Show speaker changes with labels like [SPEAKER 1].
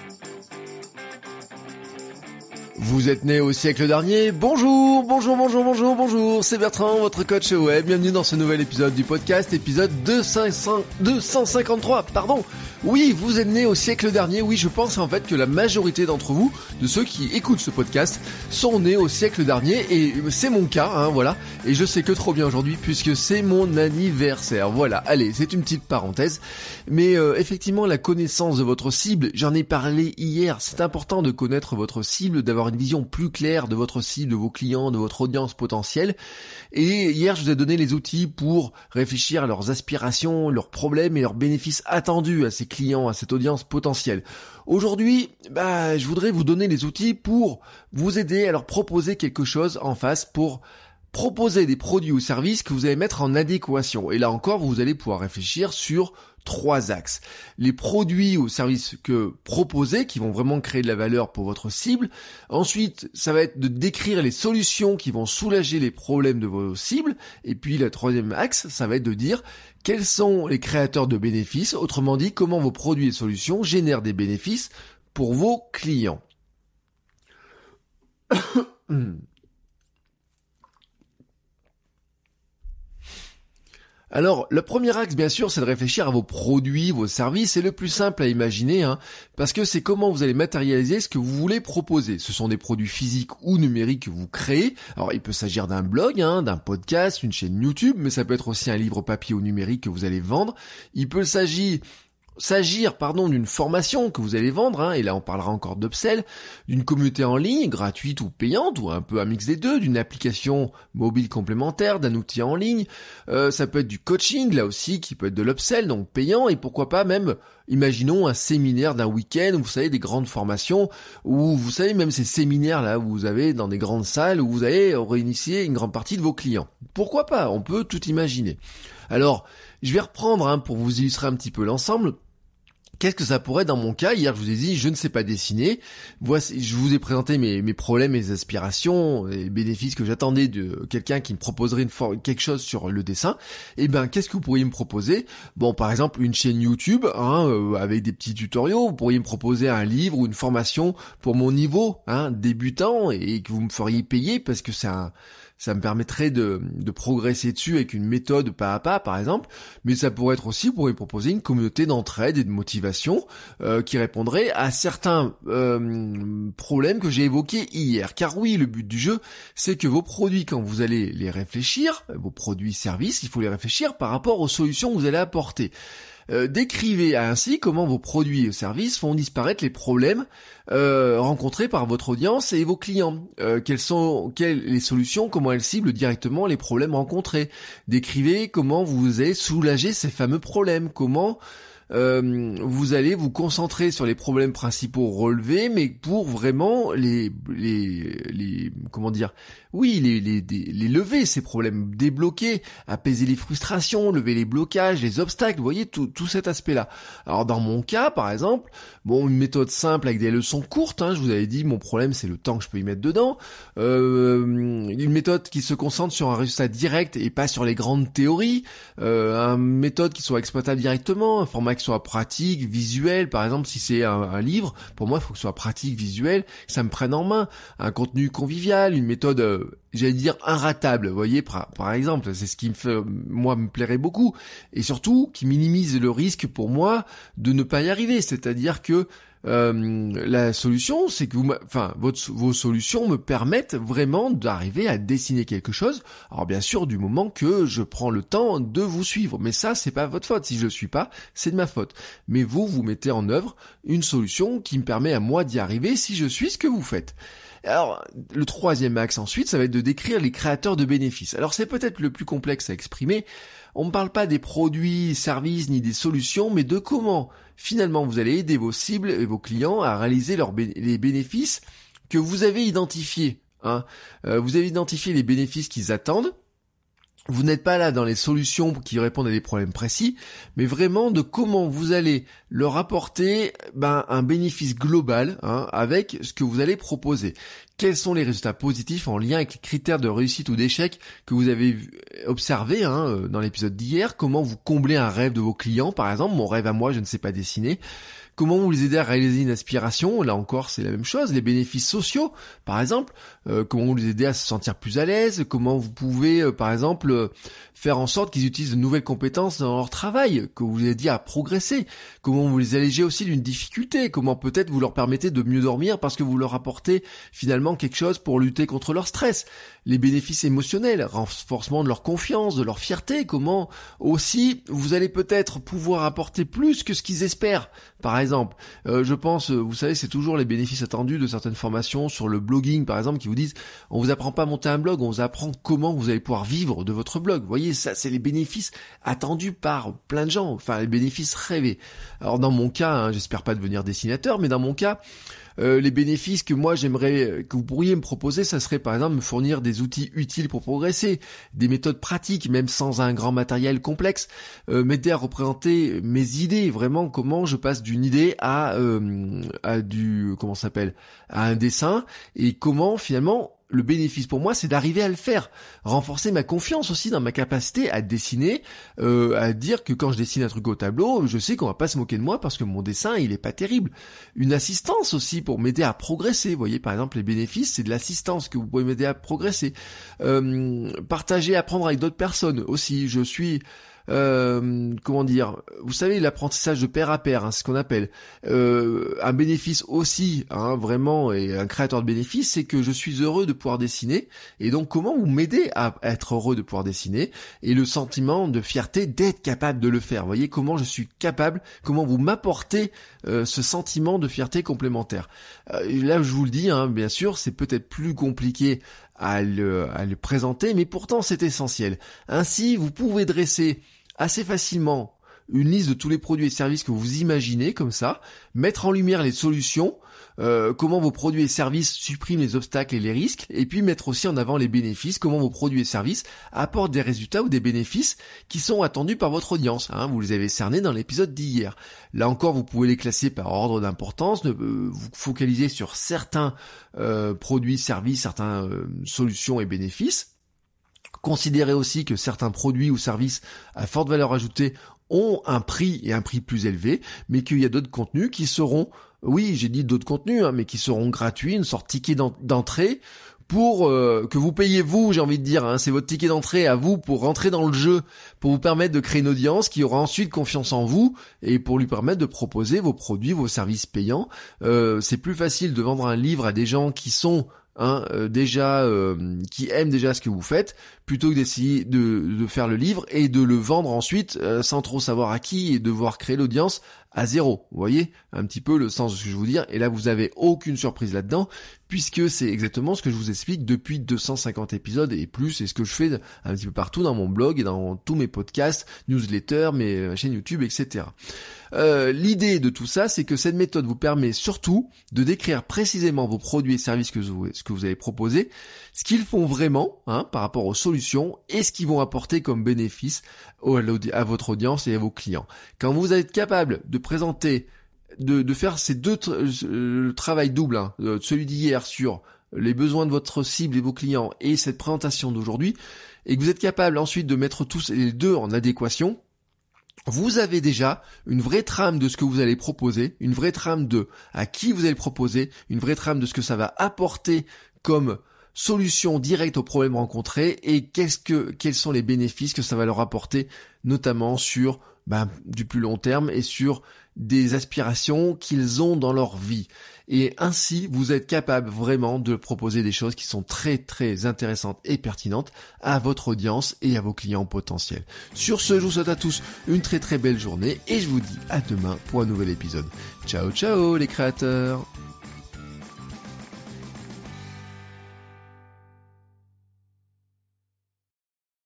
[SPEAKER 1] Thank you. Vous êtes né au siècle dernier Bonjour, bonjour, bonjour, bonjour, bonjour. C'est Bertrand, votre coach web. Bienvenue dans ce nouvel épisode du podcast, épisode 253. Pardon. Oui, vous êtes né au siècle dernier. Oui, je pense en fait que la majorité d'entre vous, de ceux qui écoutent ce podcast, sont nés au siècle dernier. Et c'est mon cas, hein, voilà. Et je sais que trop bien aujourd'hui puisque c'est mon anniversaire. Voilà. Allez, c'est une petite parenthèse. Mais euh, effectivement, la connaissance de votre cible, j'en ai parlé hier. C'est important de connaître votre cible, d'avoir une vision plus claire de votre cible, de vos clients, de votre audience potentielle. Et hier, je vous ai donné les outils pour réfléchir à leurs aspirations, leurs problèmes et leurs bénéfices attendus à ces clients, à cette audience potentielle. Aujourd'hui, bah, je voudrais vous donner les outils pour vous aider à leur proposer quelque chose en face pour proposer des produits ou services que vous allez mettre en adéquation. Et là encore, vous allez pouvoir réfléchir sur trois axes. Les produits ou services que proposer qui vont vraiment créer de la valeur pour votre cible. Ensuite, ça va être de décrire les solutions qui vont soulager les problèmes de vos cibles. Et puis, la troisième axe, ça va être de dire quels sont les créateurs de bénéfices. Autrement dit, comment vos produits et solutions génèrent des bénéfices pour vos clients. Hmm. Alors, le premier axe, bien sûr, c'est de réfléchir à vos produits, vos services. C'est le plus simple à imaginer, hein, parce que c'est comment vous allez matérialiser ce que vous voulez proposer. Ce sont des produits physiques ou numériques que vous créez. Alors, il peut s'agir d'un blog, hein, d'un podcast, une chaîne YouTube, mais ça peut être aussi un livre papier ou numérique que vous allez vendre. Il peut s'agir s'agir pardon d'une formation que vous allez vendre, hein, et là on parlera encore d'upsell, d'une communauté en ligne gratuite ou payante ou un peu un mix des deux, d'une application mobile complémentaire, d'un outil en ligne. Euh, ça peut être du coaching là aussi qui peut être de l'upsell donc payant et pourquoi pas même imaginons un séminaire d'un week-end, vous savez des grandes formations ou vous savez même ces séminaires là où vous avez dans des grandes salles où vous allez réinitier une grande partie de vos clients. Pourquoi pas On peut tout imaginer. Alors, je vais reprendre hein, pour vous illustrer un petit peu l'ensemble. Qu'est-ce que ça pourrait dans mon cas Hier, je vous ai dit, je ne sais pas dessiner. Voici, je vous ai présenté mes, mes problèmes, mes aspirations, les bénéfices que j'attendais de quelqu'un qui me proposerait une quelque chose sur le dessin. Et eh ben, qu'est-ce que vous pourriez me proposer Bon, par exemple, une chaîne YouTube hein, euh, avec des petits tutoriaux. Vous pourriez me proposer un livre ou une formation pour mon niveau hein, débutant et que vous me feriez payer parce que c'est un ça me permettrait de, progresser dessus avec une méthode pas à pas, par exemple, mais ça pourrait être aussi pour lui proposer une communauté d'entraide et de motivation euh, qui répondrait à certains euh, problèmes que j'ai évoqués hier. Car oui, le but du jeu, c'est que vos produits, quand vous allez les réfléchir, vos produits-services, il faut les réfléchir par rapport aux solutions que vous allez apporter. Euh, décrivez ainsi comment vos produits et services font disparaître les problèmes euh, rencontrés par votre audience et vos clients. Euh, quelles sont quelles, les solutions, comment elles ciblent directement les problèmes rencontrés. Décrivez comment vous avez soulagé ces fameux problèmes, comment euh, vous allez vous concentrer sur les problèmes principaux relevés, mais pour vraiment les les, les comment dire, oui, les, les, les lever ces problèmes, débloqués, apaiser les frustrations, lever les blocages, les obstacles, vous voyez tout tout cet aspect-là. Alors dans mon cas, par exemple, bon, une méthode simple avec des leçons courtes. Hein, je vous avais dit, mon problème c'est le temps que je peux y mettre dedans. Euh, une méthode qui se concentre sur un résultat direct et pas sur les grandes théories. Euh, une méthode qui soit exploitable directement, un format soit pratique, visuel. Par exemple, si c'est un, livre, pour moi, il faut que ce soit pratique, visuel, que ça me prenne en main. Un contenu convivial, une méthode, euh, j'allais dire, inratable, vous voyez, par, par exemple. C'est ce qui, me fait, moi, me plairait beaucoup. Et surtout, qui minimise le risque pour moi de ne pas y arriver. C'est-à-dire que euh, la solution, c'est que vous, enfin, vos solutions me permettent vraiment d'arriver à dessiner quelque chose. Alors bien sûr, du moment que je prends le temps de vous suivre, mais ça, c'est pas votre faute. Si je le suis pas, c'est de ma faute. Mais vous, vous mettez en œuvre une solution qui me permet à moi d'y arriver si je suis ce que vous faites. Alors, le troisième axe ensuite, ça va être de décrire les créateurs de bénéfices. Alors c'est peut-être le plus complexe à exprimer. On ne parle pas des produits, services ni des solutions, mais de comment finalement vous allez aider vos cibles et vos clients à réaliser les bénéfices que vous avez identifiés. Hein. Euh, vous avez identifié les bénéfices qu'ils attendent, vous n'êtes pas là dans les solutions qui répondent à des problèmes précis, mais vraiment de comment vous allez leur apporter ben, un bénéfice global hein, avec ce que vous allez proposer. Quels sont les résultats positifs en lien avec les critères de réussite ou d'échec que vous avez observés hein, euh, dans l'épisode d'hier Comment vous comblez un rêve de vos clients, par exemple Mon rêve à moi, je ne sais pas dessiner. Comment vous les aider à réaliser une aspiration Là encore, c'est la même chose. Les bénéfices sociaux, par exemple, euh, comment vous les aider à se sentir plus à l'aise Comment vous pouvez, euh, par exemple, euh, faire en sorte qu'ils utilisent de nouvelles compétences dans leur travail Que vous les aidiez à progresser Comment vous les allégez aussi d'une difficulté Comment peut-être vous leur permettez de mieux dormir parce que vous leur apportez finalement quelque chose pour lutter contre leur stress Les bénéfices émotionnels, renforcement de leur confiance, de leur fierté. Comment aussi vous allez peut-être pouvoir apporter plus que ce qu'ils espèrent Par exemple, exemple, euh, je pense, euh, vous savez, c'est toujours les bénéfices attendus de certaines formations sur le blogging, par exemple, qui vous disent, on vous apprend pas à monter un blog, on vous apprend comment vous allez pouvoir vivre de votre blog. Vous voyez, ça, c'est les bénéfices attendus par plein de gens, enfin les bénéfices rêvés. Alors dans mon cas, hein, j'espère pas devenir dessinateur, mais dans mon cas, euh, les bénéfices que moi j'aimerais, euh, que vous pourriez me proposer, ça serait par exemple me fournir des outils utiles pour progresser, des méthodes pratiques, même sans un grand matériel complexe, euh, m'aider à représenter mes idées, vraiment comment je passe d'une idée à, à du, comment s'appelle, à un dessin, et comment finalement le bénéfice pour moi, c'est d'arriver à le faire. Renforcer ma confiance aussi dans ma capacité à dessiner, euh, à dire que quand je dessine un truc au tableau, je sais qu'on va pas se moquer de moi parce que mon dessin, il est pas terrible. Une assistance aussi pour m'aider à progresser. Vous voyez, par exemple, les bénéfices, c'est de l'assistance que vous pouvez m'aider à progresser. Euh, partager, apprendre avec d'autres personnes aussi. Je suis euh, comment dire, vous savez, l'apprentissage de pair à pair, hein, ce qu'on appelle euh, un bénéfice aussi, hein, vraiment, et un créateur de bénéfice, c'est que je suis heureux de pouvoir dessiner. Et donc, comment vous m'aidez à être heureux de pouvoir dessiner et le sentiment de fierté d'être capable de le faire. Vous voyez comment je suis capable, comment vous m'apportez euh, ce sentiment de fierté complémentaire. là, je vous le dis, hein, bien sûr, c'est peut-être plus compliqué à le, présenter, mais pourtant c'est essentiel. Ainsi, vous pouvez dresser assez facilement une liste de tous les produits et services que vous imaginez comme ça, mettre en lumière les solutions, euh, comment vos produits et services suppriment les obstacles et les risques, et puis mettre aussi en avant les bénéfices, comment vos produits et services apportent des résultats ou des bénéfices qui sont attendus par votre audience. Hein, vous les avez cernés dans l'épisode d'hier. Là encore, vous pouvez les classer par ordre d'importance, euh, vous focaliser sur certains euh, produits, services, certaines solutions et bénéfices. Considérez aussi que certains produits ou services à forte valeur ajoutée ont un prix et un prix plus élevé, mais qu'il y a d'autres contenus qui seront oui, j'ai dit d'autres contenus, hein, mais qui seront gratuits, une sorte de ticket d'entrée pour euh, que vous payez vous, j'ai envie de dire, hein, c'est votre ticket d'entrée à vous pour rentrer dans le jeu, pour vous permettre de créer une audience qui aura ensuite confiance en vous et pour lui permettre de proposer vos produits, vos services payants. Euh, c'est plus facile de vendre un livre à des gens qui sont hein, euh, déjà qui aiment déjà ce que vous faites, plutôt que d'essayer de, faire le livre et de le vendre ensuite sans trop savoir à qui et devoir créer l'audience à zéro. Vous voyez un petit peu le sens de ce que je vous dire. Et là, vous n'avez aucune surprise là-dedans, puisque c'est exactement ce que je vous explique depuis 250 épisodes et plus, et ce que je fais un petit peu partout dans mon blog et dans tous mes podcasts, newsletters, mes chaînes YouTube, etc. Euh, l'idée de tout ça, c'est que cette méthode vous permet surtout de décrire précisément vos produits et services que vous, ce que vous avez proposé, ce qu'ils font vraiment hein, par rapport aux solutions et ce qu'ils vont apporter comme bénéfice à votre audience et à vos clients. Quand vous êtes capable de présenter, de, faire ces deux euh, le travail double, hein, euh, celui d'hier sur les besoins de votre cible et vos clients et cette présentation d'aujourd'hui, et que vous êtes capable ensuite de mettre tous les deux en adéquation, vous avez déjà une vraie trame de ce que vous allez proposer, une vraie trame de à qui vous allez proposer, une vraie trame de ce que ça va apporter comme solution directe aux problèmes rencontrés et qu'est-ce que, quels sont les bénéfices que ça va leur apporter, notamment sur ben, du plus long terme et sur des aspirations qu'ils ont dans leur vie. Et ainsi, vous êtes capable vraiment de proposer des choses qui sont très très intéressantes et pertinentes à votre audience et à vos clients potentiels. Sur ce, je vous souhaite à tous une très très belle journée et je vous dis à demain pour un nouvel épisode. Ciao ciao les créateurs